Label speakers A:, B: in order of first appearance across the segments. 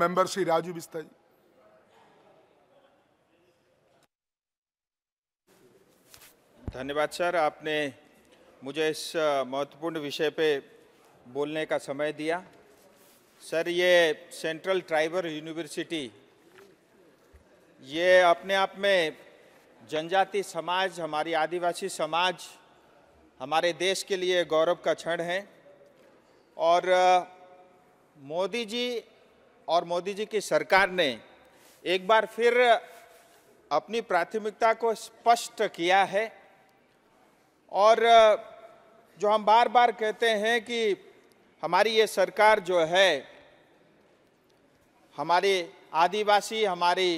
A: member Shri Raju Bista ji धन्यवाद sir आपने मुझे इस महत्वपूर्ण विषय पे बोलने का समय दिया सर ये सेंट्रल ट्राइबल यूनिवर्सिटी ये अपने आप में जनजाति समाज हमारी आदिवासी समाज हमारे देश के लिए गौरव का क्षण है और मोदी जी और मोदी जी की सरकार ने एक बार फिर अपनी प्राथमिकता को स्पष्ट किया है और जो हम बार बार कहते हैं कि हमारी ये सरकार जो है हमारे आदिवासी हमारी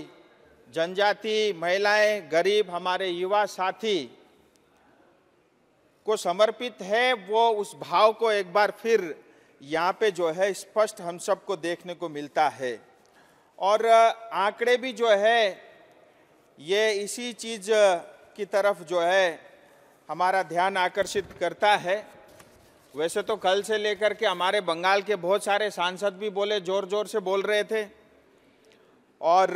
A: जनजाति महिलाएं गरीब हमारे युवा साथी को समर्पित है वो उस भाव को एक बार फिर यहाँ पे जो है स्पष्ट हम सबको देखने को मिलता है और आंकड़े भी जो है ये इसी चीज़ की तरफ जो है हमारा ध्यान आकर्षित करता है वैसे तो कल से लेकर के हमारे बंगाल के बहुत सारे सांसद भी बोले ज़ोर ज़ोर से बोल रहे थे और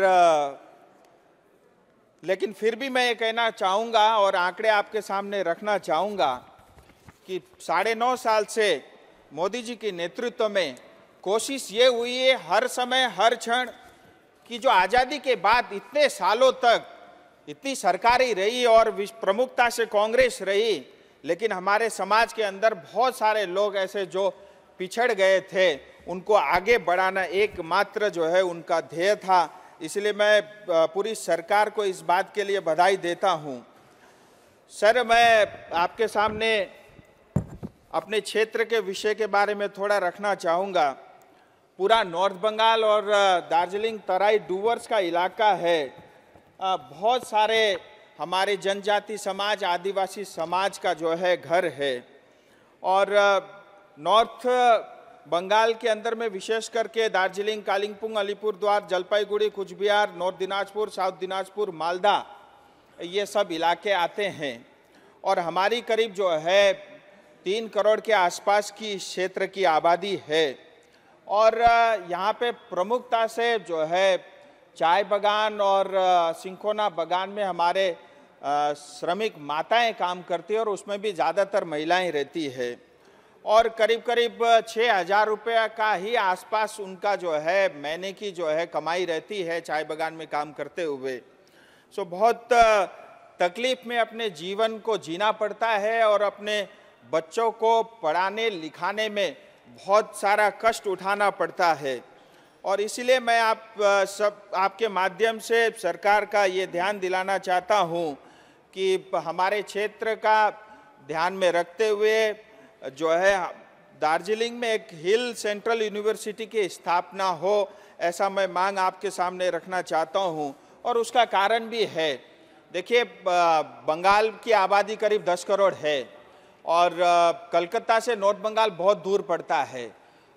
A: लेकिन फिर भी मैं ये कहना चाहूँगा और आंकड़े आपके सामने रखना चाहूँगा कि साढ़े नौ साल से मोदी जी के नेतृत्व में कोशिश ये हुई है हर समय हर क्षण कि जो आज़ादी के बाद इतने सालों तक इतनी सरकारी रही और प्रमुखता से कांग्रेस रही लेकिन हमारे समाज के अंदर बहुत सारे लोग ऐसे जो पिछड़ गए थे उनको आगे बढ़ाना एकमात्र जो है उनका ध्येय था इसलिए मैं पूरी सरकार को इस बात के लिए बधाई देता हूँ सर मैं आपके सामने अपने क्षेत्र के विषय के बारे में थोड़ा रखना चाहूँगा पूरा नॉर्थ बंगाल और दार्जिलिंग तराई डूवर्स का इलाका है बहुत सारे हमारे जनजाति समाज आदिवासी समाज का जो है घर है और नॉर्थ बंगाल के अंदर में विशेष करके Darjeeling Kalimpong Alipurduar Jalpaiguri Coochbehar north Dinajpur south Dinajpur Malda ये सब इलाके आते हैं और हमारी करीब जो है तीन करोड़ के आसपास की क्षेत्र की आबादी है और यहाँ पे प्रमुखता से जो है चाय बगान और सिंखोना बागान में हमारे श्रमिक माताएं काम करती है और उसमें भी ज़्यादातर महिलाएं रहती है और करीब करीब छः हज़ार रुपये का ही आसपास उनका जो है महीने की जो है कमाई रहती है चाय बागान में काम करते हुए सो बहुत तकलीफ़ में अपने जीवन को जीना पड़ता है और अपने बच्चों को पढ़ाने लिखाने में बहुत सारा कष्ट उठाना पड़ता है और इसलिए मैं आप सब आपके माध्यम से सरकार का ये ध्यान दिलाना चाहता हूँ कि हमारे क्षेत्र का ध्यान में रखते हुए जो है दार्जिलिंग में एक हिल सेंट्रल यूनिवर्सिटी की स्थापना हो ऐसा मैं मांग आपके सामने रखना चाहता हूँ और उसका कारण भी है देखिए बंगाल की आबादी करीब 10 करोड़ है और कलकत्ता से नॉर्थ बंगाल बहुत दूर पड़ता है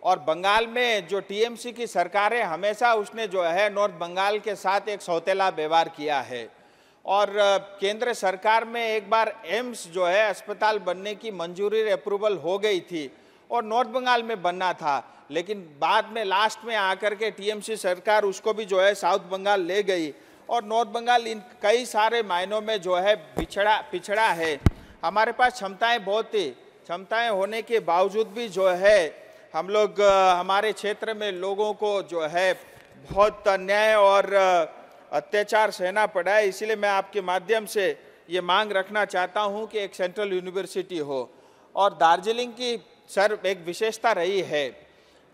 A: और बंगाल में जो टीएमसी की सरकार है हमेशा उसने जो है नॉर्थ बंगाल के साथ एक सौतेला व्यवहार किया है और केंद्र सरकार में एक बार एम्स जो है अस्पताल बनने की मंजूरी अप्रूवल हो गई थी और नॉर्थ बंगाल में बनना था लेकिन बाद में लास्ट में आकर के टीएमसी सरकार उसको भी जो है साउथ बंगाल ले गई और नॉर्थ बंगाल इन कई सारे मायनों में जो है पिछड़ा पिछड़ा है हमारे पास क्षमताएं बहुत थी क्षमताएं होने के बावजूद भी जो है हम लोग हमारे क्षेत्र में लोगों को जो है बहुत अन्याय और अत्याचार सहना पड़ा है इसलिए मैं आपके माध्यम से ये मांग रखना चाहता हूँ कि एक सेंट्रल यूनिवर्सिटी हो और दार्जिलिंग की सर एक विशेषता रही है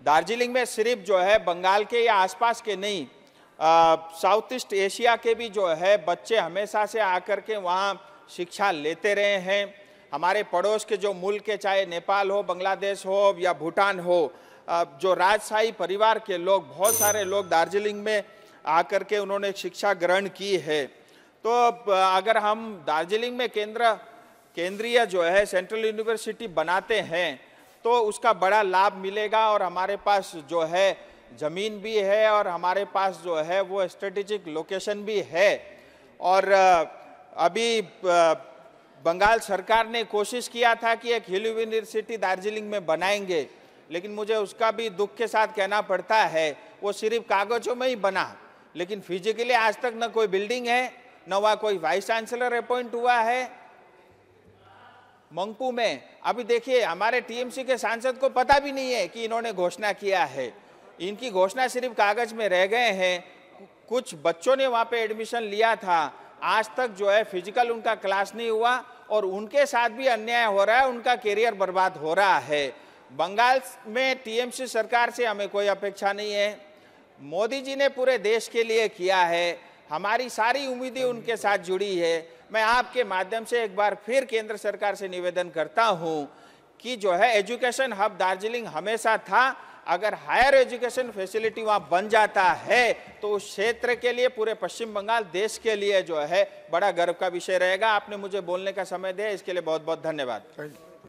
A: दार्जिलिंग में सिर्फ जो है बंगाल के या आसपास के नहीं साउथ ईस्ट एशिया के भी जो है बच्चे हमेशा से आकर के वहाँ शिक्षा लेते रहे हैं हमारे पड़ोस के जो मुल्क के चाहे नेपाल हो बांग्लादेश हो या भूटान हो जो राजशाही परिवार के लोग बहुत सारे लोग दार्जिलिंग में आकर के उन्होंने शिक्षा ग्रहण की है तो अगर हम दार्जिलिंग में केंद्र केंद्रीय जो है सेंट्रल यूनिवर्सिटी बनाते हैं तो उसका बड़ा लाभ मिलेगा और हमारे पास जो है ज़मीन भी है और हमारे पास जो है वो स्ट्रेटेजिक लोकेशन भी है और अभी बंगाल सरकार ने कोशिश किया था कि एक हिल यूनिवर्सिटी दार्जिलिंग में बनाएंगे लेकिन मुझे उसका भी दुख के साथ कहना पड़ता है वो सिर्फ कागजों में ही बना लेकिन फिजिकली आज तक न कोई बिल्डिंग है न वहाँ कोई वाइस चांसलर अपॉइंट हुआ है मंगपू में अभी देखिए हमारे टीएमसी के सांसद को पता भी नहीं है कि इन्होंने घोषणा किया है इनकी घोषणा सिर्फ कागज में रह गए हैं कुछ बच्चों ने वहाँ पे एडमिशन लिया था आज तक जो है फिजिकल उनका क्लास नहीं हुआ और उनके साथ भी अन्याय हो रहा है उनका करियर बर्बाद हो रहा है बंगाल में टीएमसी सरकार से हमें कोई अपेक्षा नहीं है मोदी जी ने पूरे देश के लिए किया है हमारी सारी उम्मीदें उनके साथ जुड़ी है मैं आपके माध्यम से एक बार फिर केंद्र सरकार से निवेदन करता हूँ कि जो है एजुकेशन हब दार्जिलिंग हमेशा था अगर हायर एजुकेशन फैसिलिटी वहाँ बन जाता है तो उस क्षेत्र के लिए पूरे पश्चिम बंगाल देश के लिए जो है बड़ा गर्व का विषय रहेगा आपने मुझे बोलने का समय दिया इसके लिए बहुत बहुत धन्यवाद